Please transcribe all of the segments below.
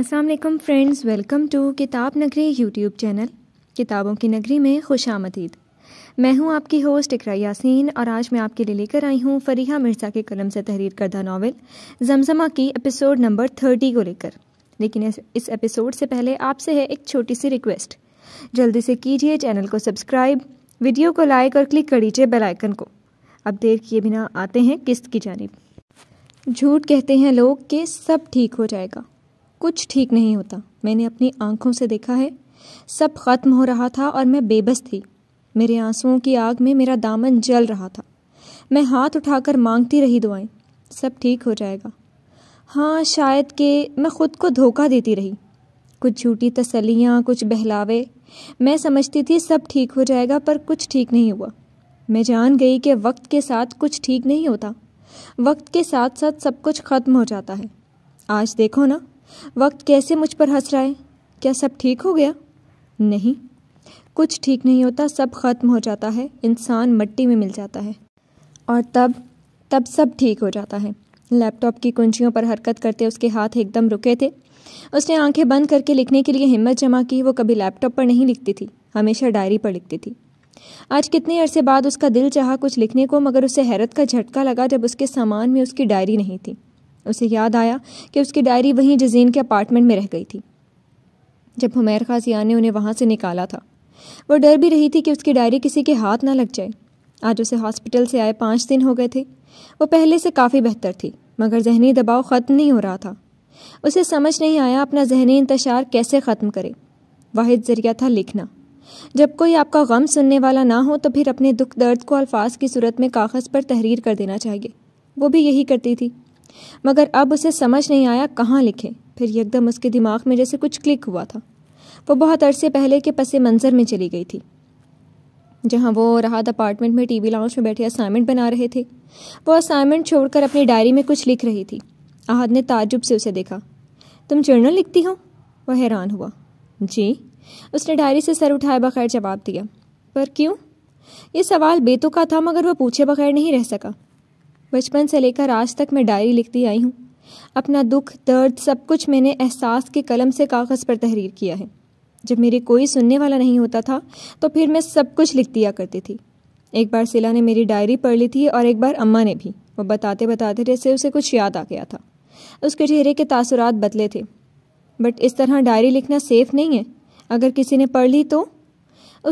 अस्सलाम वालेकुम friends welcome to किताब नगरी यूट्यूब चैनल किताबों की नगरी में खुश आमदीद मैं हूं आपकी होस्ट इकरा यासीन और आज मैं आपके लिए लेकर आई हूं फरीहा मिर्ज़ा के कलम से तहरीर करदा नावल जमजमा की एपिसोड नंबर थर्टी को लेकर लेकिन इस एपिसोड से पहले आपसे है एक छोटी सी रिक्वेस्ट जल्दी से कीजिए चैनल को सब्सक्राइब वीडियो को लाइक और क्लिक कर दीजिए बेलाइकन को अब देर किए बिना आते हैं किस्त की जानब झूठ कहते हैं लोग कि सब ठीक हो जाएगा कुछ ठीक नहीं होता मैंने अपनी आंखों से देखा है सब खत्म हो रहा था और मैं बेबस थी मेरे आंसुओं की आग में मेरा दामन जल रहा था मैं हाथ उठाकर मांगती रही दुआएं सब ठीक हो जाएगा हाँ शायद के मैं खुद को धोखा देती रही कुछ झूठी तसलियाँ कुछ बहलावे मैं समझती थी सब ठीक हो जाएगा पर कुछ ठीक नहीं हुआ मैं जान गई कि वक्त के साथ कुछ ठीक नहीं होता वक्त के साथ साथ सब कुछ ख़त्म हो जाता है आज देखो ना वक्त कैसे मुझ पर हंस रहा है क्या सब ठीक हो गया नहीं कुछ ठीक नहीं होता सब ख़त्म हो जाता है इंसान मट्टी में मिल जाता है और तब तब सब ठीक हो जाता है लैपटॉप की कुंजियों पर हरकत करते उसके हाथ एकदम रुके थे उसने आंखें बंद करके लिखने के लिए हिम्मत जमा की वो कभी लैपटॉप पर नहीं लिखती थी हमेशा डायरी पर लिखती थी आज कितने अरसे बाद उसका दिल चाहा कुछ लिखने को मगर उसे हैरत का झटका लगा जब उसके सामान में उसकी डायरी नहीं थी उसे याद आया कि उसकी डायरी वहीं जजीन के अपार्टमेंट में रह गई थी जब हुमैर खासिया ने उन्हें वहाँ से निकाला था वह डर भी रही थी कि उसकी डायरी किसी के हाथ ना लग जाए आज उसे हॉस्पिटल से आए पाँच दिन हो गए थे वो पहले से काफ़ी बेहतर थी मगर जहनी दबाव ख़त्म नहीं हो रहा था उसे समझ नहीं आया अपना जहनी इंतशार कैसे ख़त्म करे वाहिद जरिया था लिखना जब कोई आपका गम सुनने वाला ना हो तो फिर अपने दुख दर्द को अल्फाज की सूरत में कागज़ पर तहरीर कर देना चाहिए वो भी यही करती थी मगर अब उसे समझ नहीं आया कहाँ लिखे फिर एकदम उसके दिमाग में जैसे कुछ क्लिक हुआ था वो बहुत अरसे पहले के पसे मंज़र में चली गई थी जहाँ वो राहत अपार्टमेंट में टीवी लाउंज में बैठे असाइनमेंट बना रहे थे वो असाइनमेंट छोड़कर अपनी डायरी में कुछ लिख रही थी आहद ने ताजुब से उसे देखा तुम जर्नल लिखती हो वह हैरान हुआ जी उसने डायरी से सर उठाए बगैर जवाब दिया पर क्यों ये सवाल बेतुका था मगर वह पूछे बगैर नहीं रह सका बचपन से लेकर आज तक मैं डायरी लिखती आई हूँ अपना दुख दर्द सब कुछ मैंने एहसास के कलम से कागज़ पर तहरीर किया है जब मेरे कोई सुनने वाला नहीं होता था तो फिर मैं सब कुछ लिख दिया करती थी एक बार सिला ने मेरी डायरी पढ़ ली थी और एक बार अम्मा ने भी वो बताते बताते जैसे उसे कुछ याद आ गया था उसके चेहरे के तासुरात बदले थे बट इस तरह डायरी लिखना सेफ नहीं है अगर किसी ने पढ़ ली तो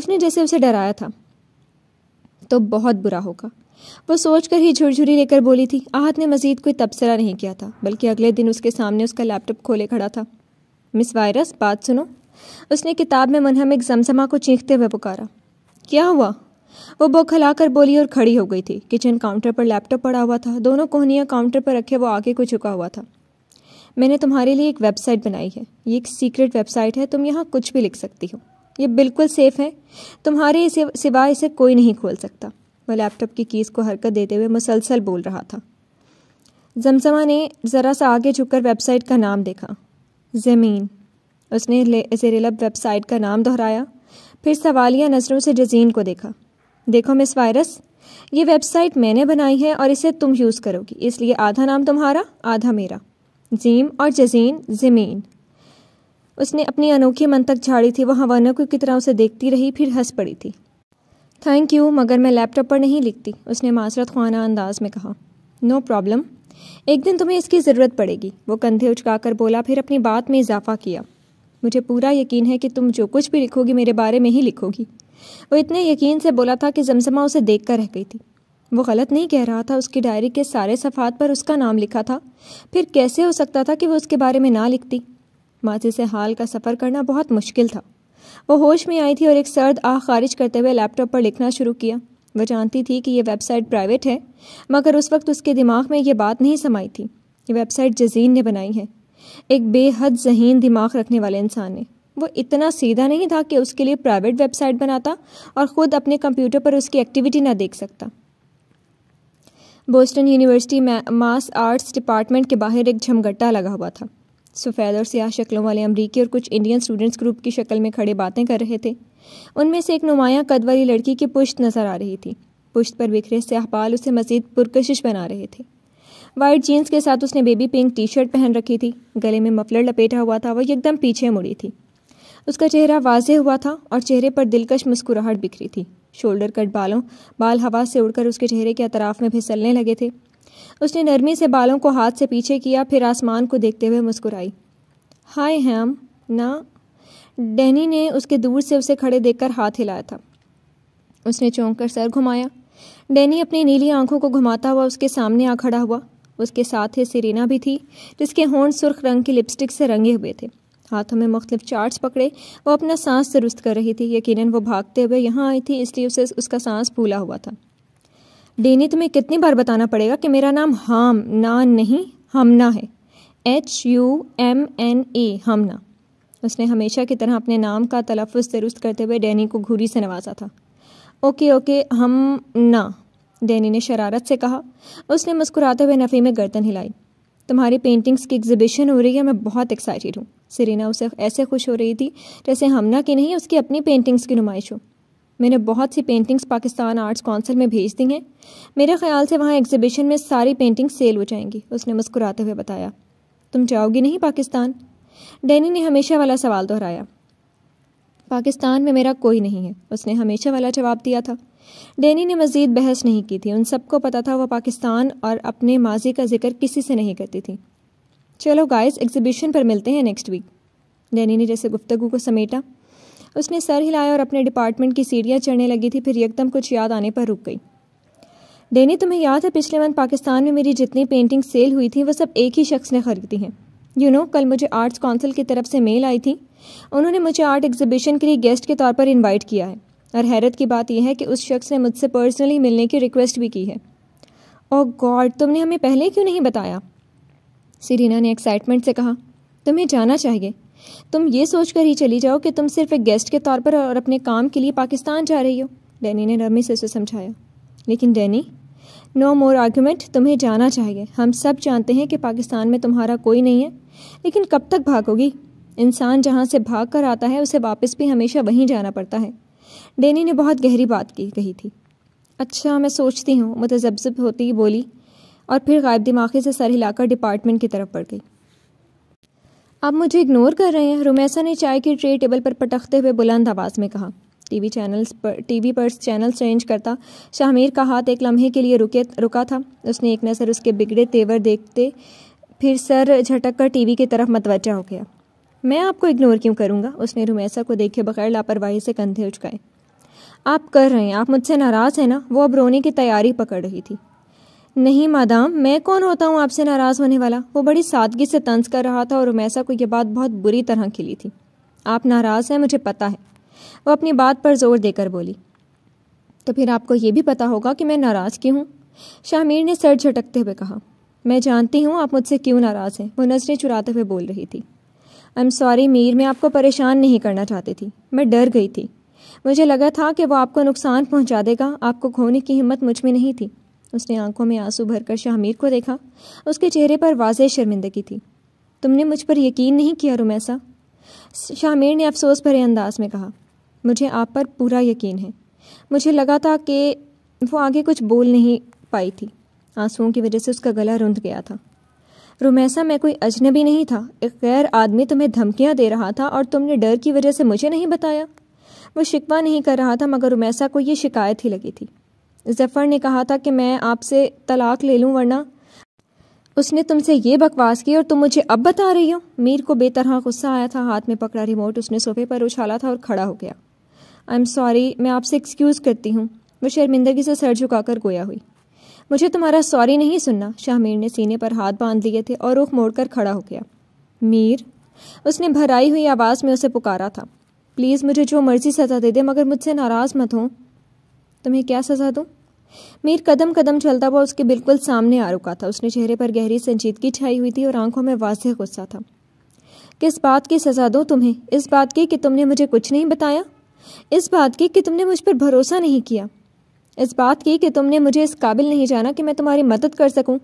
उसने जैसे उसे डराया था तो बहुत बुरा होगा वो सोचकर ही झुरझुरी लेकर बोली थी आहत ने मजीद कोई तबसरा नहीं किया था बल्कि अगले दिन उसके सामने उसका लैपटॉप खोले खड़ा था मिस वायरस बात सुनो उसने किताब में मनहम एक जमजमा को चीखते हुए पुकारा क्या हुआ वो बौखलाकर बोली और खड़ी हो गई थी किचन काउंटर पर लैपटॉप पड़ा हुआ था दोनों कोहनियाँ काउंटर पर रखे वो आगे को झुका हुआ था मैंने तुम्हारे लिए एक वेबसाइट बनाई है ये एक सीक्रेट वेबसाइट है तुम यहाँ कुछ भी लिख सकती हो ये बिल्कुल सेफ है तुम्हारे सिवाय इसे कोई नहीं खोल सकता वह लैपटॉप की कीज़ को हरकत देते हुए मुसलसल बोल रहा था जमसमा ने ज़रा सा आगे झुककर वेबसाइट का नाम देखा ज़मीन उसने जेरेलब वेबसाइट का नाम दोहराया फिर सवालिया नज़रों से जजीन को देखा देखो मिस वायरस ये वेबसाइट मैंने बनाई है और इसे तुम यूज़ करोगी इसलिए आधा नाम तुम्हारा आधा मेरा जीम और जजीन ज़मीन उसने अपनी अनोखी मन तक झाड़ी थी वह हवानकों की तरह उसे देखती रही फिर हंस पड़ी थी थैंक यू मगर मैं लैपटॉप पर नहीं लिखती उसने मासरत खाना अंदाज में कहा नो no प्रॉब्लम एक दिन तुम्हें इसकी ज़रूरत पड़ेगी वो कंधे उचकाकर बोला फिर अपनी बात में इजाफा किया मुझे पूरा यकीन है कि तुम जो कुछ भी लिखोगी मेरे बारे में ही लिखोगी वो इतने यकीन से बोला था कि जमज़मा उसे देख कर रह गई थी वो गलत नहीं कह रहा था उसकी डायरी के सारे सफ़ात पर उसका नाम लिखा था फिर कैसे हो सकता था कि वह उसके बारे में ना लिखती माजी से हाल का सफ़र करना बहुत मुश्किल था वो होश में आई थी और एक सर्द आह खारिज करते हुए लैपटॉप पर लिखना शुरू किया वह जानती थी कि यह वेबसाइट प्राइवेट है मगर उस वक्त उसके दिमाग में यह बात नहीं समाई थी ये वेबसाइट जजीन ने बनाई है एक बेहद जहीन दिमाग रखने वाले इंसान ने वो इतना सीधा नहीं था कि उसके लिए प्राइवेट वेबसाइट बनाता और ख़ुद अपने कंप्यूटर पर उसकी एक्टिविटी ना देख सकता बोस्टन यूनिवर्सिटी में मास आर्ट्स डिपार्टमेंट के बाहर एक झमघट्टा लगा हुआ था सफ़ेद और सियाह शक्लों वाले अमरीकी और कुछ इंडियन स्टूडेंट्स ग्रुप की शक्ल में खड़े बातें कर रहे थे उनमें से एक नुमाया कद वाली लड़की की पुश्त नज़र आ रही थी पुश्त पर बिखरे स्याह बाल उसे मज़ीद पुरकशिश बना रहे थे वाइट जीन्स के साथ उसने बेबी पिंक टी शर्ट पहन रखी थी गले में मफलर लपेटा हुआ था वह एकदम पीछे मुड़ी थी उसका चेहरा वाजे हुआ था और चेहरे पर दिलकश मुस्कुराहट बिखरी थी शोल्डर कट बालों बाल हवा से उड़कर उसके चेहरे के अतराफ में फिसलने लगे थे उसने नरमी से बालों को हाथ से पीछे किया फिर आसमान को देखते हुए मुस्कुराई हाय हैम ना डैनी ने उसके दूर से उसे खड़े देखकर हाथ हिलाया था उसने चौंक कर सर घुमाया डैनी अपनी नीली आंखों को घुमाता हुआ उसके सामने आ खड़ा हुआ उसके साथ ही सिरीना भी थी जिसके होंड सुर्ख रंग की लिपस्टिक से रंगे हुए थे हाथों में मुख्तलिफ चार्ट्स पकड़े वो अपना सांस दुरुस्त कर रही थी यकीनन वो भागते हुए यहाँ आई थी इसलिए उसे उसका सांस फूला हुआ था डेनी तुम्हें कितनी बार बताना पड़ेगा कि मेरा नाम हाम ना नहीं हमना है H U M N A हमना उसने हमेशा की तरह अपने नाम का तलफ़ दुरुस्त करते हुए डैनी को घूरी से नवाजा था ओके ओके हम ना डैनी ने शरारत से कहा उसने मुस्कुराते हुए नफ़ी में गर्दन हिलाई तुम्हारी पेंटिंग्स की एग्जिबिशन हो रही है मैं बहुत एक्साइटेड हूँ सरीना उसे ऐसे खुश हो रही थी जैसे हमना की नहीं उसकी अपनी पेंटिंग्स की नुमाइश हो मैंने बहुत सी पेंटिंग्स पाकिस्तान आर्ट्स काउंसिल में भेज दी हैं मेरे ख्याल से वहाँ एग्जिबिशन में सारी पेंटिंग सेल हो जाएंगी उसने मुस्कुराते हुए बताया तुम जाओगी नहीं पाकिस्तान डैनी ने हमेशा वाला सवाल दोहराया पाकिस्तान में मेरा कोई नहीं है उसने हमेशा वाला जवाब दिया था डैनी ने मजीद बहस नहीं की थी उन सबको पता था वह पाकिस्तान और अपने माजी का जिक्र किसी से नहीं करती थी चलो गाइस एग्जिबिशन पर मिलते हैं नेक्स्ट वीक डैनी ने जैसे गुफ्तगु को समेटा उसने सर हिलाया और अपने डिपार्टमेंट की सीढ़ियाँ चढ़ने लगी थी फिर एकदम कुछ याद आने पर रुक गई देनी तुम्हें याद है पिछले मंथ पाकिस्तान में मेरी जितनी पेंटिंग सेल हुई थी वह सब एक ही शख्स ने खरीदी हैं यू नो कल मुझे आर्ट्स काउंसिल की तरफ से मेल आई थी उन्होंने मुझे आर्ट एग्जीबिशन के लिए गेस्ट के तौर पर इनवाइट किया है और हैरत की बात यह है कि उस शख्स ने मुझसे पर्सनली मिलने की रिक्वेस्ट भी की है ओह oh गॉड तुमने हमें पहले क्यों नहीं बताया सीरीना ने एक्साइटमेंट से कहा तुम्हें जाना चाहिए तुम ये सोचकर ही चली जाओ कि तुम सिर्फ एक गेस्ट के तौर पर और अपने काम के लिए पाकिस्तान जा रही हो डैनी ने नरमी से उसे समझाया लेकिन डैनी नो मोर आर्ग्यूमेंट तुम्हें जाना चाहिए हम सब जानते हैं कि पाकिस्तान में तुम्हारा कोई नहीं है लेकिन कब तक भागोगी इंसान जहाँ से भाग कर आता है उसे वापस भी हमेशा वहीं जाना पड़ता है डैनी ने बहुत गहरी बात की कही थी अच्छा मैं सोचती हूँ मुतजब्जब होती बोली और फिर गायब दिमागी से सर हिलाकर डिपार्टमेंट की तरफ बढ़ गई आप मुझे इग्नोर कर रहे हैं रुमैसा ने चाय की ट्रे टेबल पर पटकते हुए बुलंद आवाज़ में कहा टीवी चैनल्स पर टीवी पर चैनल चेंज करता शाहमीर का हाथ एक लम्हे के लिए रुके रुका था उसने एक नज़र उसके बिगड़े तेवर देखते फिर सर झटक कर टीवी की तरफ मतवजा हो गया मैं आपको इग्नोर क्यों करूँगा उसने रुमैसा को देखे बगैर लापरवाही से कंधे उचकाए आप कर रहे हैं आप मुझसे नाराज़ हैं ना वो अब रोने की तैयारी पकड़ रही थी नहीं मादाम मैं कौन होता हूँ आपसे नाराज़ होने वाला वो बड़ी सादगी से तंज कर रहा था और उमैसा को यह बात बहुत बुरी तरह खिली थी आप नाराज़ हैं मुझे पता है वो अपनी बात पर जोर देकर बोली तो फिर आपको ये भी पता होगा कि मैं नाराज़ क्यों हूँ शामीर ने सर झटकते हुए कहा मैं जानती हूँ आप मुझसे क्यों नाराज़ हैं वो नजरें चुराते हुए बोल रही थी आई एम सॉरी मीर मैं आपको परेशान नहीं करना चाहती थी मैं डर गई थी मुझे लगा था कि वो आपको नुकसान पहुंचा देगा आपको खोने की हिम्मत मुझ में नहीं थी उसने आंखों में आंसू भरकर शाहमीर को देखा उसके चेहरे पर वाजह शर्मिंदगी थी तुमने मुझ पर यकीन नहीं किया रुमैसा शाहमीर ने अफसोस भरे अंदाज में कहा मुझे आप पर पूरा यकीन है मुझे लगा था कि वो आगे कुछ बोल नहीं पाई थी आंसुओं की वजह से उसका गला रुंध गया था रुमैसा मैं कोई अजनबी नहीं था एक गैर आदमी तुम्हें धमकियां दे रहा था और तुमने डर की वजह से मुझे नहीं बताया वो शिकवा नहीं कर रहा था मगर रुमैसा को ये शिकायत ही लगी थी जफ़र ने कहा था कि मैं आपसे तलाक ले लूँ वरना उसने तुमसे ये बकवास की और तुम मुझे अब बता रही हो मीर को बेतरह गुस्सा आया था हाथ में पकड़ा रिमोट उसने सोफे पर उछाला था और खड़ा हो गया आई एम सॉरी मैं आपसे एक्सक्यूज़ करती हूँ वह शर्मिंदगी से सर झुकाकर गोया हुई मुझे तुम्हारा सॉरी नहीं सुनना शाहमीर ने सीने पर हाथ बांध लिए थे और रुख मोड़कर खड़ा हो गया मीर उसने भराई हुई आवाज़ में उसे पुकारा था प्लीज़ मुझे जो मर्ज़ी सजा दे दे मगर मुझसे नाराज़ मत हों तुम्हें क्या सजा दूँ मीर कदम कदम चलता हुआ उसके बिल्कुल सामने आ रुका था उसने चेहरे पर गहरी संजीदगी छाई हुई थी और आंखों में वाजह गुस्सा था किस बात की सजा दूँ तुम्हें इस बात की कि तुमने मुझे कुछ नहीं बताया इस बात की कि तुमने मुझ पर भरोसा नहीं किया इस बात की कि तुमने मुझे इस काबिल नहीं जाना कि मैं तुम्हारी मदद कर सकूं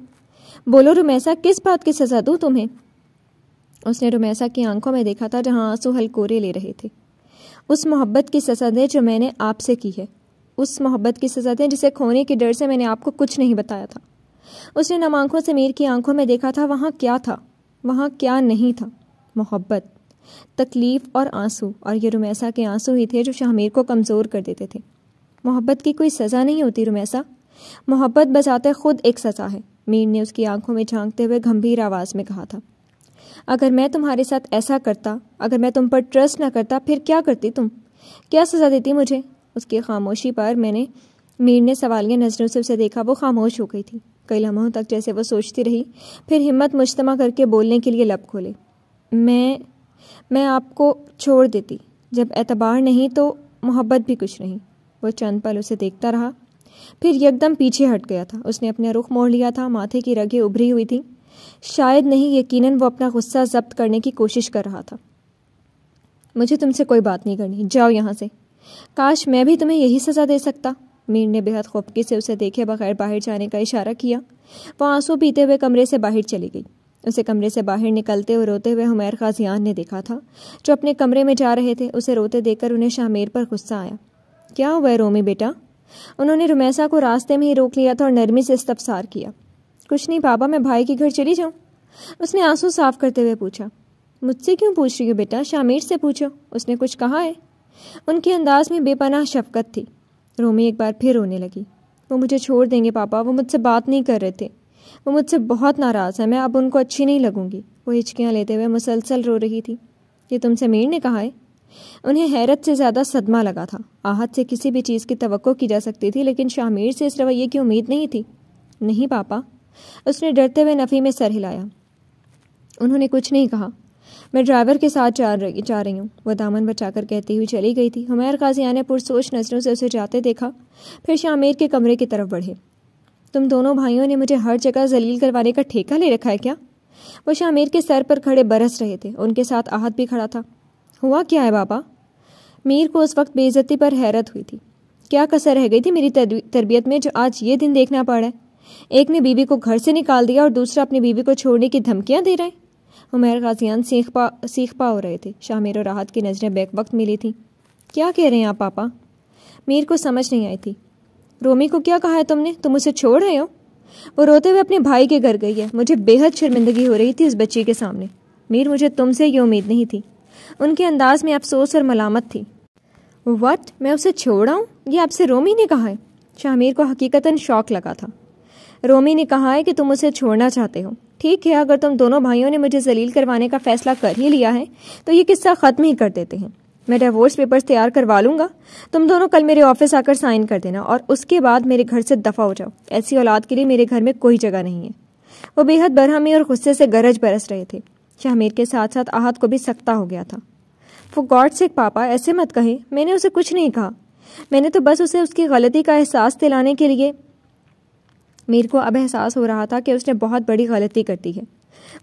बोलो रुमैसा किस बात की सज़ा दूं तुम्हें उसने रुमैसा की आंखों में देखा था जहां आंसू हलकोरे ले रहे थे उस मोहब्बत की सज़ा दे जो मैंने आपसे की है उस मोहब्बत की सजा दें जिसे खोने के डर से मैंने आपको कुछ नहीं बताया था उसने नम आंखों से मीर की आंखों में देखा था वहाँ क्या था वहाँ क्या नहीं था मोहब्बत तकलीफ़ और आंसू और ये रुमैसा के आंसू ही थे जो शाहमीर को कमज़ोर कर देते थे मोहब्बत की कोई सज़ा नहीं होती रुमैसा मोहब्बत बजाते खुद एक सज़ा है मीर ने उसकी आंखों में झांकते हुए गंभीर आवाज़ में कहा था अगर मैं तुम्हारे साथ ऐसा करता अगर मैं तुम पर ट्रस्ट ना करता फिर क्या करती तुम क्या सज़ा देती मुझे उसकी खामोशी पर मैंने मीर ने सवालिया नज़रों से उसे देखा वो खामोश हो गई थी कई लम्हों तक जैसे वो सोचती रही फिर हिम्मत मुश्तमा करके बोलने के लिए लब खोले मैं मैं आपको छोड़ देती जब एतबार नहीं तो मोहब्बत भी कुछ नहीं वो चंद पल उसे देखता रहा फिर यकदम पीछे हट गया था उसने अपना रुख मोड़ लिया था माथे की रगें उभरी हुई थी शायद नहीं यकीनन वो अपना गुस्सा जब्त करने की कोशिश कर रहा था मुझे तुमसे कोई बात नहीं करनी जाओ यहाँ से काश मैं भी तुम्हें यही सज़ा दे सकता मीर ने बेहद खुफकी से उसे देखे बगैर बाहर जाने का इशारा किया वह आंसू पीते हुए कमरे से बाहर चली गई उसे कमरे से बाहर निकलते हुए रोते हुए हुमैर खाजियान ने देखा था जो अपने कमरे में जा रहे थे उसे रोते देखकर उन्हें शाहमेर पर गुस्सा आया क्या हुआ है रोमी बेटा उन्होंने रुमैसा को रास्ते में ही रोक लिया था और नरमी से इस्तफसार किया कुछ नहीं बाबा मैं भाई के घर चली जाऊँ उसने आंसू साफ करते हुए पूछा मुझसे क्यों पूछ रही हो बेटा शामिर से पूछो उसने कुछ कहा है उनके अंदाज में बेपनाह शफकत थी रोमी एक बार फिर रोने लगी वो मुझे छोड़ देंगे पापा वो मुझसे बात नहीं कर रहे थे वो मुझसे बहुत नाराज़ है मैं अब उनको अच्छी नहीं लगूंगी वो हिचकियाँ लेते हुए मुसलसल रो रही थी ये तुमसे मीर ने कहा है उन्हें हैरत से ज़्यादा सदमा लगा था आहत से किसी भी चीज़ की तो की जा सकती थी लेकिन शाहमीर से इस रवैये की उम्मीद नहीं थी नहीं पापा उसने डरते हुए नफ़ी में सर हिलाया उन्होंने कुछ नहीं कहा मैं ड्राइवर के साथ जा रही जा रही हूँ वह दामन बचाकर कहती हुई चली गई थी हमेर काजिया ने पुरसोच नज़रों से उसे जाते देखा फिर शामिर के कमरे की तरफ बढ़े तुम दोनों भाइयों ने मुझे हर जगह जलील करवाने का ठेका ले रखा है क्या वो शामिर के सर पर खड़े बरस रहे थे उनके साथ आहत भी खड़ा था हुआ क्या है बाबा मीर को उस वक्त बेइज्जती पर हैरत हुई थी क्या कसर रह गई थी मेरी तरबियत में जो आज ये दिन देखना पड़ा है एक ने बीवी को घर से निकाल दिया और दूसरा अपनी बीबी को छोड़ने की धमकियां दे रहा है उमेर गाजियान सीख पा सीख पा हो रहे थे शामिर और राहत की नज़रें बेक वक्त मिली थी क्या कह रहे हैं आप पापा मीर को समझ नहीं आई थी रोमी को क्या कहा है तुमने तुम उसे छोड़ रहे हो वो रोते हुए अपने भाई के घर गई है मुझे बेहद शर्मिंदगी हो रही थी उस बच्ची के सामने मीर मुझे तुमसे ये उम्मीद नहीं थी उनके अंदाज में अफसोस और मलामत थी वट मैं उसे छोड़ा हूँ ये आपसे रोमी ने कहा है शाहमीर को हकीकता शौक लगा था रोमी ने कहा है कि तुम उसे छोड़ना चाहते हो ठीक है अगर तुम दोनों भाइयों ने मुझे जलील करवाने का फैसला कर ही लिया है तो ये किस्सा ख़त्म ही कर देते हैं मैं डिवोर्स पेपर्स तैयार करवा लूंगा तुम दोनों कल मेरे ऑफिस आकर साइन कर देना और उसके बाद मेरे घर से दफ़ा हो जाओ ऐसी औलाद के लिए मेरे घर में कोई जगह नहीं है वो बेहद बरहमी और गुस्से से गरज बरस रहे थे शाहमीर के साथ साथ आहत को भी सख्ता हो गया था वो गॉड से पापा ऐसे मत कहे मैंने उसे कुछ नहीं कहा मैंने तो बस उसे उसकी गलती का एहसास दिलाने के लिए मीर को अब एहसास हो रहा था कि उसने बहुत बड़ी गलती कर दी है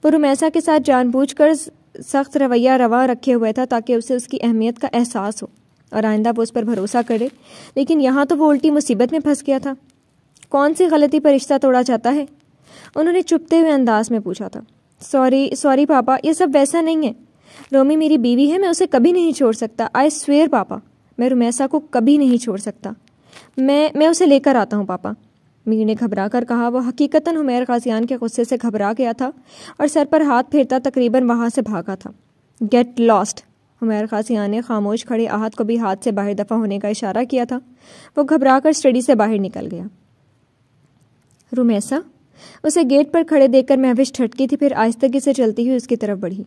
वो रुमैसा के साथ जानबूझकर सख्त रवैया रवा रखे हुए था ताकि उसे उसकी अहमियत का एहसास हो और आइंदा वो उस पर भरोसा करे लेकिन यहाँ तो वो उल्टी मुसीबत में फंस गया था कौन सी गलती पर रिश्ता तोड़ा जाता है उन्होंने चुपते हुए अंदाज में पूछा था सॉरी सॉरी पापा ये सब वैसा नहीं है रोमी मेरी बीवी है मैं उसे कभी नहीं छोड़ सकता आई स्वेयर पापा मैं रुमैसा को कभी नहीं छोड़ सकता मैं मैं उसे लेकर आता हूँ पापा मीर ने घबरा कर कहा वह हकीकता हुमैर गाजियान के गुस्से से घबरा गया था और सर पर हाथ फेरता तकरीबन वहाँ से भागा था गेट लॉस्ट हुमैर गाजियान ने खामोश खड़े आहत को भी हाथ से बाहर दफ़ा होने का इशारा किया था वो घबरा कर स्टडी से बाहर निकल गया रुमैसा उसे गेट पर खड़े देखकर महविश ठटकी थी फिर आहिस्तगी से चलती हुई उसकी तरफ बढ़ी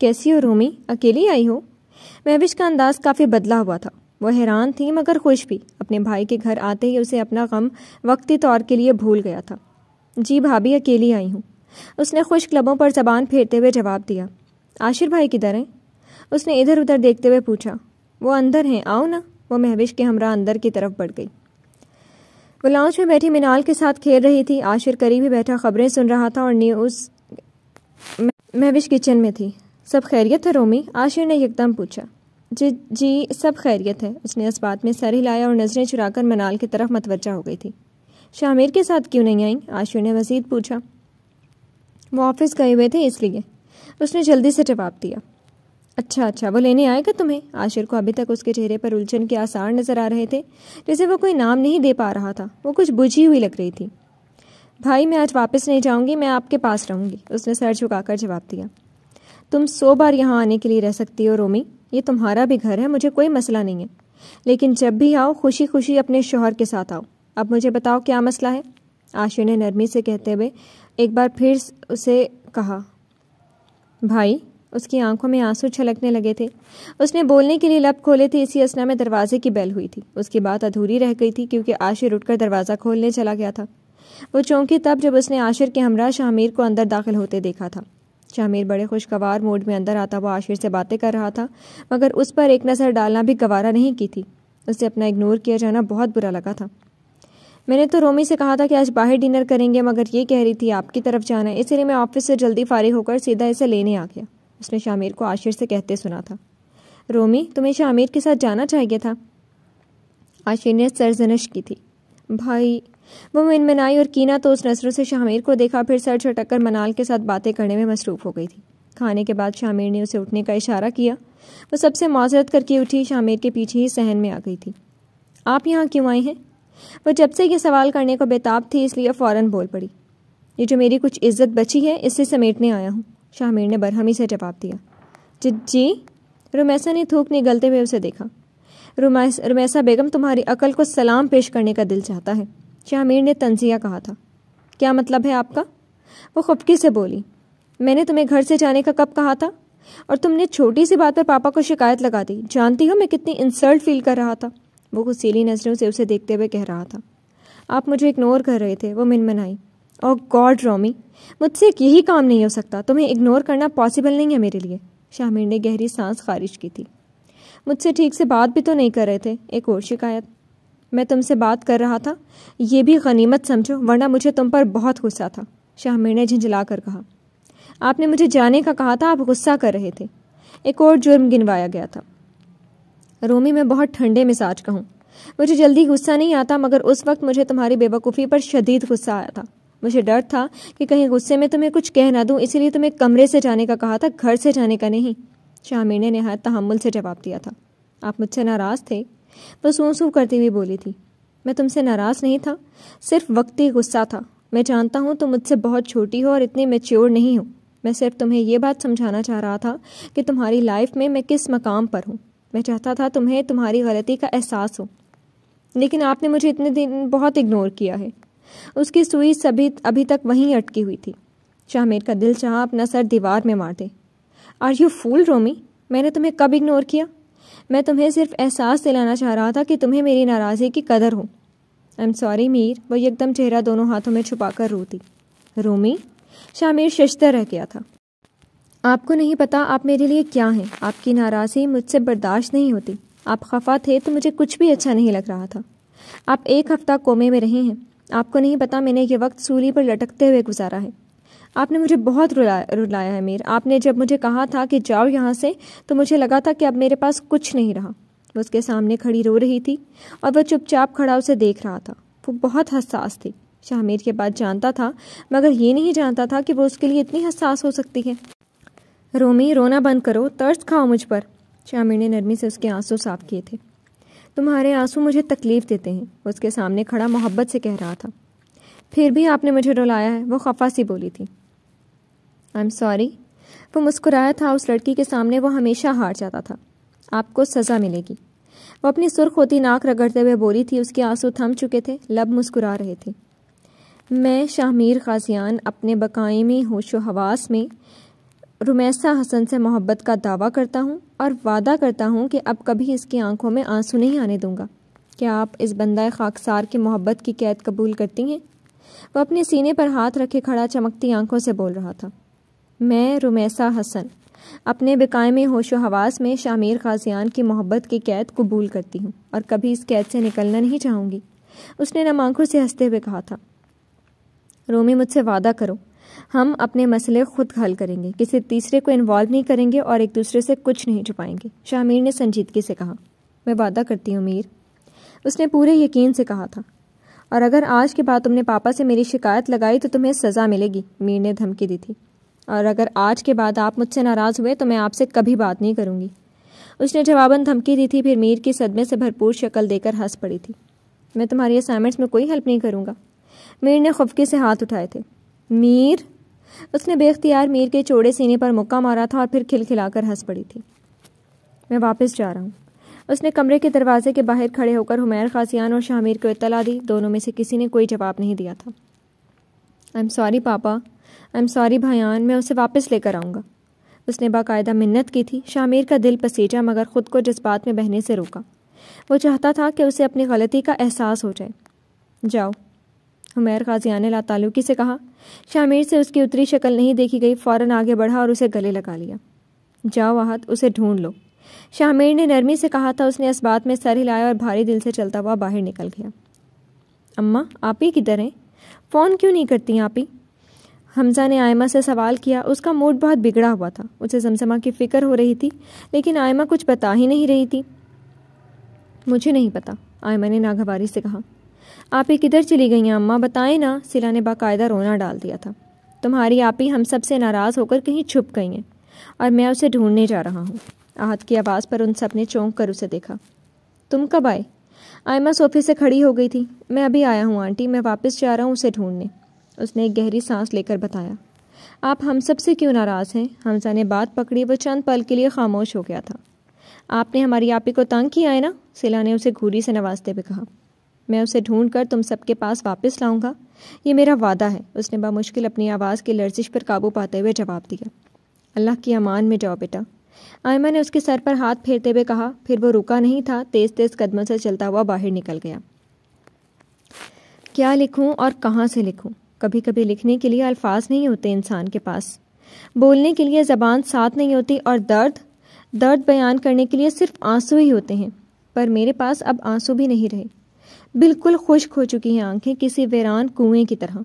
कैसी हो रूमी अकेली आई हो महविश का अंदाज काफ़ी बदला हुआ था वो हैरान थी मगर खुश भी अपने भाई के घर आते ही उसे अपना गम वक्ती तौर के लिए भूल गया था जी भाभी अकेली आई हूँ उसने खुश क्लबों पर जबान फेरते हुए जवाब दिया आशिर भाई किधर हैं उसने इधर उधर देखते हुए पूछा वो अंदर हैं आओ ना वो महविश के हमरा अंदर की तरफ बढ़ गई वो लाउंज में बैठी मिनाल के साथ खेल रही थी आशिर करीब ही बैठा खबरें सुन रहा था और न्यूज़ महविश किचन में थी सब खैरियत है रोमी आशिर ने एकदम पूछा जी जी सब खैरियत है उसने इस बात में सर हिलाया और नज़रें चुराकर मनाल की तरफ मतवजा हो गई थी शामिर के साथ क्यों नहीं आई आशु ने मजीद पूछा वो ऑफिस गए हुए थे इसलिए उसने जल्दी से जवाब दिया अच्छा अच्छा वो लेने आएगा तुम्हें आशिर को अभी तक उसके चेहरे पर उलझन के आसार नज़र आ रहे थे जैसे वो कोई नाम नहीं दे पा रहा था वो कुछ बुझी हुई लग रही थी भाई मैं आज वापस नहीं जाऊंगी मैं आपके पास रहूंगी उसने सर झुकाकर जवाब दिया तुम सौ बार यहाँ आने के लिए रह सकती हो रोमी ये तुम्हारा भी घर है मुझे कोई मसला नहीं है लेकिन जब भी आओ खुशी खुशी अपने शोहर के साथ आओ अब मुझे बताओ क्या मसला है आशु ने नरमी से कहते हुए एक बार फिर उसे कहा भाई उसकी आंखों में आंसू छलकने लगे थे उसने बोलने के लिए लब खोले थे इसी असना में दरवाजे की बेल हुई थी उसकी बात अधूरी रह गई थी क्योंकि आशिर उठकर दरवाज़ा खोलने चला गया था वो चौंकी तब जब उसने आशिर के हमरा शामिर को अंदर दाखिल होते देखा था शामिर बड़े खुशगवार मूड में अंदर आता वो आशिर से बातें कर रहा था मगर उस पर एक नज़र डालना भी गवारा नहीं की थी उसे अपना इग्नोर किया जाना बहुत बुरा लगा था मैंने तो रोमी से कहा था कि आज बाहर डिनर करेंगे मगर ये कह रही थी आपकी तरफ जाना है इसलिए मैं ऑफिस से जल्दी फारिग होकर सीधा इसे लेने आ गया उसने शामिर को आशिर से कहते सुना था रोमी तुम्हें शामिर के साथ जाना चाहिए था आशिर ने सरजनश की थी भाई वो मिन मनाई और कीना तो उस नसरों से शामिर को देखा फिर सर छटक कर मनाल के साथ बातें करने में मसरूफ़ हो गई थी खाने के बाद शामिर ने उसे उठने का इशारा किया वो सबसे माजरत करके उठी शामिर के पीछे ही सहन में आ गई थी आप यहाँ क्यों आए हैं वो जब से यह सवाल करने को बेताब थी इसलिए फ़ौर बोल पड़ी ये जो मेरी कुछ इज्जत बची है इससे समेटने आया हूँ शामिर ने बरहमी से जवाब दिया जी जी रुमैसा ने थूक निगलते हुए उसे देखा रुमैसा बेगम तुम्हारी अकल को सलाम पेश करने का दिल चाहता है शामिर ने तंजिया कहा था क्या मतलब है आपका वो खुबकी से बोली मैंने तुम्हें घर से जाने का कब कहा था और तुमने छोटी सी बात पर पापा को शिकायत लगा दी जानती हो मैं कितनी इंसल्ट फील कर रहा था वो गुस्सीली नज़रों से उसे देखते हुए कह रहा था आप मुझे इग्नोर कर रहे थे वो मिनमनाई और गॉड रोमी मुझसे एक यही काम नहीं हो सकता तुम्हें इग्नोर करना पॉसिबल नहीं है मेरे लिए शामिर ने गहरी सांस खारिज की थी मुझसे ठीक से बात भी तो नहीं कर रहे थे एक और शिकायत मैं तुमसे बात कर रहा था ये भी गनीमत समझो वरना मुझे तुम पर बहुत गुस्सा था शाहमीर ने झिझला कर कहा आपने मुझे जाने का कहा था आप गुस्सा कर रहे थे एक और जुर्म गिनवाया गया था रोमी मैं बहुत ठंडे मिजाज का हूँ मुझे जल्दी गुस्सा नहीं आता मगर उस वक्त मुझे तुम्हारी बेवकूफ़ी पर शदीद गुस्सा आया था मुझे डर था कि कहीं गुस्से में तुम्हें कुछ कह ना दूँ इसीलिए तुम्हें कमरे से जाने का कहा था घर से जाने का नहीं शाह मीर ने नहायत तहमुल से जवाब दिया था आप मुझसे नाराज़ थे वह सूंघ सूंघ करती हुई बोली थी मैं तुमसे नाराज़ नहीं था सिर्फ वक्त ही गुस्सा था मैं जानता हूँ तुम मुझसे बहुत छोटी हो और इतनी मेच्योर नहीं हो मैं सिर्फ तुम्हें यह बात समझाना चाह रहा था कि तुम्हारी लाइफ में मैं किस मकाम पर हूँ मैं चाहता था तुम्हें तुम्हारी गलती का एहसास हो लेकिन आपने मुझे इतने दिन बहुत इग्नोर किया है उसकी सुई सभी अभी तक वहीं अटकी हुई थी शाहमेर का दिल चाह अपना सर दीवार में मार दे आर यू फूल रोमी मैंने तुम्हें कब इग्नोर किया मैं तुम्हें सिर्फ एहसास दिलाना चाह रहा था कि तुम्हें मेरी नाराज़गी की कदर हो आई एम सॉरी मीर वो एकदम चेहरा दोनों हाथों में छुपा कर रोती रोमी शामिर शशतर रह गया था आपको नहीं पता आप मेरे लिए क्या हैं आपकी नाराज़गी मुझसे बर्दाश्त नहीं होती आप खफा थे तो मुझे कुछ भी अच्छा नहीं लग रहा था आप एक हफ्ता कोमे में रहे हैं आपको नहीं पता मैंने ये वक्त सूली पर लटकते हुए गुजारा है आपने मुझे बहुत रुलाया रुलाया है मीर आपने जब मुझे कहा था कि जाओ यहाँ से तो मुझे लगा था कि अब मेरे पास कुछ नहीं रहा वो उसके सामने खड़ी रो रही थी और वह चुपचाप खड़ा उसे देख रहा था वो बहुत हसास थी शाहमीर के बात जानता था मगर ये नहीं जानता था कि वो उसके लिए इतनी हसास हो सकती है रोमी रोना बंद करो तर्स खाओ मुझ पर शाहमीर ने नरमी से उसके आंसू साफ किए थे तुम्हारे आंसू मुझे तकलीफ़ देते हैं उसके सामने खड़ा मोहब्बत से कह रहा था फिर भी आपने मुझे रुलाया है वो खफा सी बोली थी आई एम सॉरी वो मुस्कुराया था उस लड़की के सामने वो हमेशा हार जाता था आपको सज़ा मिलेगी वो अपनी सुर्ख होती नाक रगड़ते हुए बोली थी उसके आंसू थम चुके थे लब मुस्कुरा रहे थे मैं शाहमीर गाजियान अपने बकायमी होश हवास में रुमैसा हसन से मोहब्बत का दावा करता हूँ और वादा करता हूँ कि अब कभी इसकी आंखों में आंसू नहीं आने दूंगा क्या आप इस बंदा खाकसार की मोहब्बत की कैद कबूल करती हैं वह अपने सीने पर हाथ रखे खड़ा चमकती आंखों से बोल रहा था मैं रुमैसा हसन अपने में होश हवास में शामिर खाजियान की मोहब्बत की कैद कबूल करती हूँ और कभी इस कैद से निकलना नहीं चाहूँगी उसने नम आंखों से हंसते हुए कहा था रोमी मुझसे वादा करो हम अपने मसले खुद हल करेंगे किसी तीसरे को इन्वॉल्व नहीं करेंगे और एक दूसरे से कुछ नहीं छुपाएंगे शामिर ने संजीदगी से कहा मैं वादा करती हूँ मीर उसने पूरे यकीन से कहा था और अगर आज के बाद तुमने पापा से मेरी शिकायत लगाई तो तुम्हें सज़ा मिलेगी मीर ने धमकी दी थी और अगर आज के बाद आप मुझसे नाराज़ हुए तो मैं आपसे कभी बात नहीं करूँगी उसने जवाबन धमकी दी थी फिर मीर की सदमे से भरपूर शक्ल देकर हंस पड़ी थी मैं तुम्हारी असाइनमेंट्स में कोई हेल्प नहीं करूँगा मीर ने खुफके से हाथ उठाए थे मीर उसने बेख्तियार मीर के चौड़े सीने पर मुक्का मारा था और फिर खिलखिलाकर हंस पड़ी थी मैं वापस जा रहा हूँ उसने कमरे के दरवाजे के बाहर खड़े होकर हुमैर खासियान और शाहमीर को इतला दी दोनों में से किसी ने कोई जवाब नहीं दिया था आई एम सॉरी पापा आई एम सॉरी भयान मैं उसे वापस लेकर आऊँगा उसने बाकायदा मिन्नत की थी शामीर का दिल पसीजा मगर ख़ुद को जज्बात में बहने से रोका वो चाहता था कि उसे अपनी गलती का एहसास हो जाए जाओ हुमैर गाजिया ने लातालुकी से कहा शामिर से उसकी उतरी शक्ल नहीं देखी गई फ़ौरन आगे बढ़ा और उसे गले लगा लिया जाओ आहत उसे ढूंढ लो शाहमीर ने नरमी से कहा था उसने इस बात में सर हिलाया और भारी दिल से चलता हुआ बाहर निकल गया अम्मा आप ही किधर हैं फ़ोन क्यों नहीं करती आप ही हमजा ने आयमा से सवाल किया उसका मूड बहुत बिगड़ा हुआ था उसे जमसमा की फ़िक्र हो रही थी लेकिन आयमा कुछ बता ही नहीं रही थी मुझे नहीं पता आयमा ने नागवारी से कहा आप ही किधर चली गई हैं अम्मा बताएं ना सिला ने बाकायदा रोना डाल दिया था तुम्हारी आप ही हम सब से नाराज़ होकर कहीं छुप गई हैं और मैं उसे ढूंढने जा रहा हूँ आहत की आवाज़ पर उन सब ने चौंक कर उसे देखा तुम कब आए आयमा सोफे से खड़ी हो गई थी मैं अभी आया हूँ आंटी मैं वापस जा रहा हूँ उसे ढूंढने उसने एक गहरी सांस लेकर बताया आप हम सब से क्यों नाराज़ हैं हमसा ने बात पकड़ी वो चंद पल के लिए खामोश हो गया था आपने हमारी आपी को तंग किया है ना सिला ने उसे घूरी से नवाजते हुए कहा मैं उसे ढूंढ कर तुम सबके पास वापस लाऊंगा ये मेरा वादा है उसने बामुश्किल अपनी आवाज़ की लर्जिश पर काबू पाते हुए जवाब दिया अल्लाह की अमान में जाओ बेटा आयमा ने उसके सर पर हाथ फेरते हुए कहा फिर वो रुका नहीं था तेज तेज कदमों से चलता हुआ बाहर निकल गया क्या लिखूं और कहाँ से लिखूं कभी कभी लिखने के लिए अल्फाज नहीं होते इंसान के पास बोलने के लिए ज़बान साथ नहीं होती और दर्द दर्द बयान करने के लिए सिर्फ आंसू ही होते हैं पर मेरे पास अब आंसू भी नहीं रहे बिल्कुल खुश्क हो चुकी हैं आंखें किसी वीरान कुएं की तरह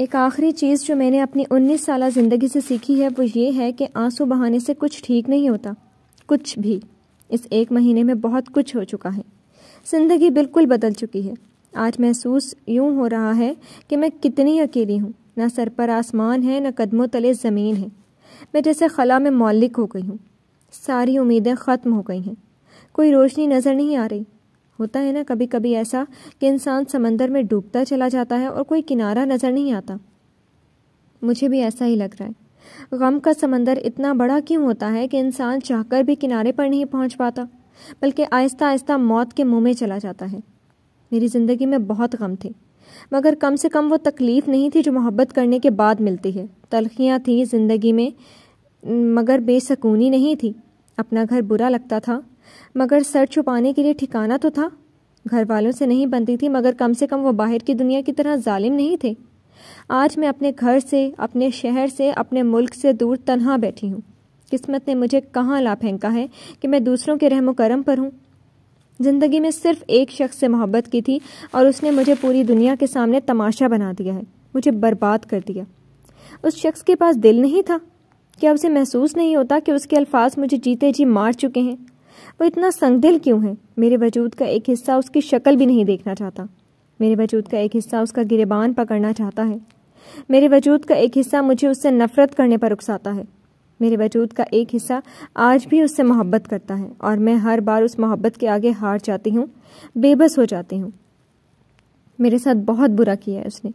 एक आखिरी चीज़ जो मैंने अपनी उन्नीस साल ज़िंदगी से सीखी है वो ये है कि आंसू बहाने से कुछ ठीक नहीं होता कुछ भी इस एक महीने में बहुत कुछ हो चुका है ज़िंदगी बिल्कुल बदल चुकी है आज महसूस यूं हो रहा है कि मैं कितनी अकेली हूँ ना सर पर आसमान है ना कदमों तले ज़मीन है मैं जैसे खला में मौलिक हो गई हूँ सारी उम्मीदें ख़त्म हो गई हैं कोई रोशनी नज़र नहीं आ रही होता है ना कभी कभी ऐसा कि इंसान समंदर में डूबता चला जाता है और कोई किनारा नज़र नहीं आता मुझे भी ऐसा ही लग रहा है गम का समंदर इतना बड़ा क्यों होता है कि इंसान चाहकर भी किनारे पर नहीं पहुंच पाता बल्कि आहिस्ता आहिस्ता मौत के मुंह में चला जाता है मेरी ज़िंदगी में बहुत गम थे मगर कम से कम वो तकलीफ़ नहीं थी जो मोहब्बत करने के बाद मिलती है तलखियाँ थीं ज़िंदगी में मगर बेसकूनी नहीं थी अपना घर बुरा लगता था मगर सर छुपाने के लिए ठिकाना तो था घर वालों से नहीं बनती थी मगर कम से कम वो बाहर की दुनिया की तरह जालिम नहीं थे आज मैं अपने घर से अपने शहर से अपने मुल्क से दूर तन्हा बैठी हूँ किस्मत ने मुझे कहाँ ला फेंका है कि मैं दूसरों के रहम करम पर हूँ ज़िंदगी में सिर्फ एक शख्स से मोहब्बत की थी और उसने मुझे पूरी दुनिया के सामने तमाशा बना दिया है मुझे बर्बाद कर दिया उस शख्स के पास दिल नहीं था क्या उसे महसूस नहीं होता कि उसके अल्फाज मुझे जीते जी मार चुके हैं वो इतना संगदिल क्यों है मेरे वजूद का एक हिस्सा उसकी शक्ल भी नहीं देखना चाहता मेरे वजूद का एक हिस्सा उसका गिरेबान पकड़ना चाहता है मेरे वजूद का एक हिस्सा मुझे उससे नफरत करने पर उकसाता है मेरे वजूद का एक हिस्सा आज भी उससे मोहब्बत करता है और मैं हर बार उस मोहब्बत के आगे हार जाती हूँ बेबस हो जाती हूँ मेरे साथ बहुत बुरा किया है उसने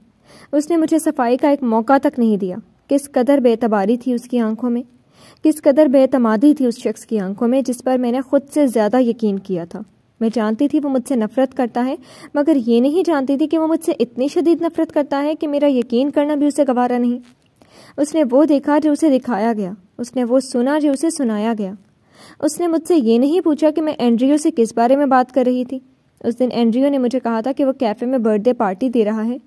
उसने मुझे सफाई का एक मौका तक नहीं दिया किस कदर बेतबारी थी उसकी आंखों में किस कदर बेतमादी थी उस शख्स की आंखों में जिस पर मैंने खुद से ज़्यादा यकीन किया था मैं जानती थी वो मुझसे नफरत करता है मगर ये नहीं जानती थी कि वो मुझसे इतनी शदीद नफरत करता है कि मेरा यकीन करना भी उसे गवारा नहीं उसने वो देखा जो उसे दिखाया गया उसने वो सुना जो उसे सुनाया गया उसने मुझसे ये नहीं पूछा कि मैं एंड्रियो से किस बारे में बात कर रही थी उस दिन एंड्रियो ने मुझे कहा था कि वो कैफ़े में बर्थडे पार्टी दे रहा है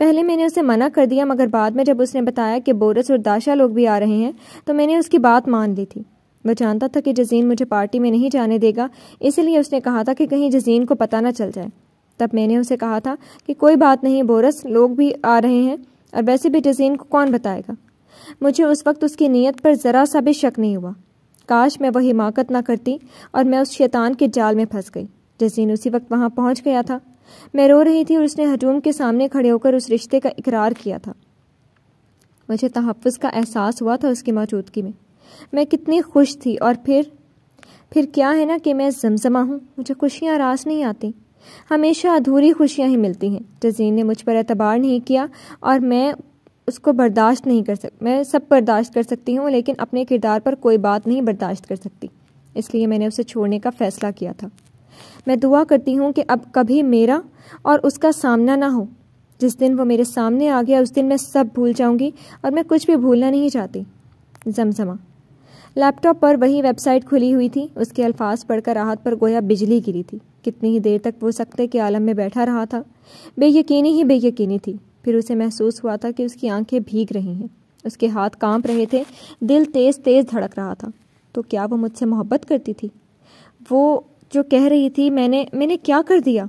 पहले मैंने उसे मना कर दिया मगर बाद में जब उसने बताया कि बोरस और दाशा लोग भी आ रहे हैं तो मैंने उसकी बात मान ली थी वह जानता था कि जजीन मुझे पार्टी में नहीं जाने देगा इसलिए उसने कहा था कि कहीं जजीन को पता ना चल जाए तब मैंने उसे कहा था कि कोई बात नहीं बोरस लोग भी आ रहे हैं और वैसे भी जजीन को कौन बताएगा मुझे उस वक्त उसकी नीयत पर ज़रा सा भी शक नहीं हुआ काश मैं वह हिमाकत ना करती और मैं उस शैतान के जाल में फंस गई जजीन उसी वक्त वहाँ पहुँच गया था मैं रो रही थी और उसने हजूम के सामने खड़े होकर उस रिश्ते का इकरार किया था मुझे तहफ़ का एहसास हुआ था उसकी मौजूदगी में मैं कितनी खुश थी और फिर फिर क्या है ना कि मैं जमजमा हूँ मुझे खुशियाँ रास नहीं आती हमेशा अधूरी खुशियाँ ही मिलती हैं जजीन ने मुझ पर एतबार नहीं किया और मैं उसको बर्दाश्त नहीं कर सक मैं सब बर्दाश्त कर सकती हूँ लेकिन अपने किरदार पर कोई बात नहीं बर्दाश्त कर सकती इसलिए मैंने उसे छोड़ने का फ़ैसला किया था मैं दुआ करती हूँ कि अब कभी मेरा और उसका सामना ना हो जिस दिन वो मेरे सामने आ गया उस दिन मैं सब भूल जाऊँगी और मैं कुछ भी भूलना नहीं चाहती जमजमा लैपटॉप पर वही वेबसाइट खुली हुई थी उसके अल्फाज पढ़कर राहत पर गोया बिजली गिरी थी कितनी ही देर तक वो सकते के आलम में बैठा रहा था बेयकीनी ही बेयकीनी थी फिर उसे महसूस हुआ था कि उसकी आंखें भीग रही हैं उसके हाथ कांप रहे थे दिल तेज़ तेज़ धड़क रहा था तो क्या वो मुझसे मोहब्बत करती थी वो जो कह रही थी मैंने मैंने क्या कर दिया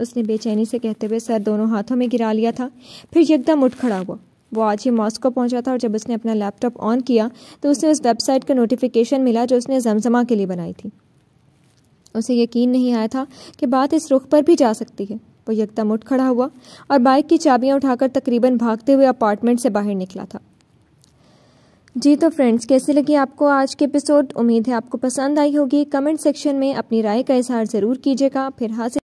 उसने बेचैनी से कहते हुए सर दोनों हाथों में गिरा लिया था फिर यकदम उठ खड़ा हुआ वो आज ही मॉस्को पहुंचा था और जब उसने अपना लैपटॉप ऑन किया तो उसे उस वेबसाइट का नोटिफिकेशन मिला जो उसने जमजमा के लिए बनाई थी उसे यकीन नहीं आया था कि बात इस रुख पर भी जा सकती है वो यकदम उठ खड़ा हुआ और बाइक की चाबियां उठाकर तकरीबन भागते हुए अपार्टमेंट से बाहर निकला था जी तो फ्रेंड्स कैसे लगी आपको आज के एपिसोड उम्मीद है आपको पसंद आई होगी कमेंट सेक्शन में अपनी राय का इजहार ज़रूर कीजिएगा फिर हाजिर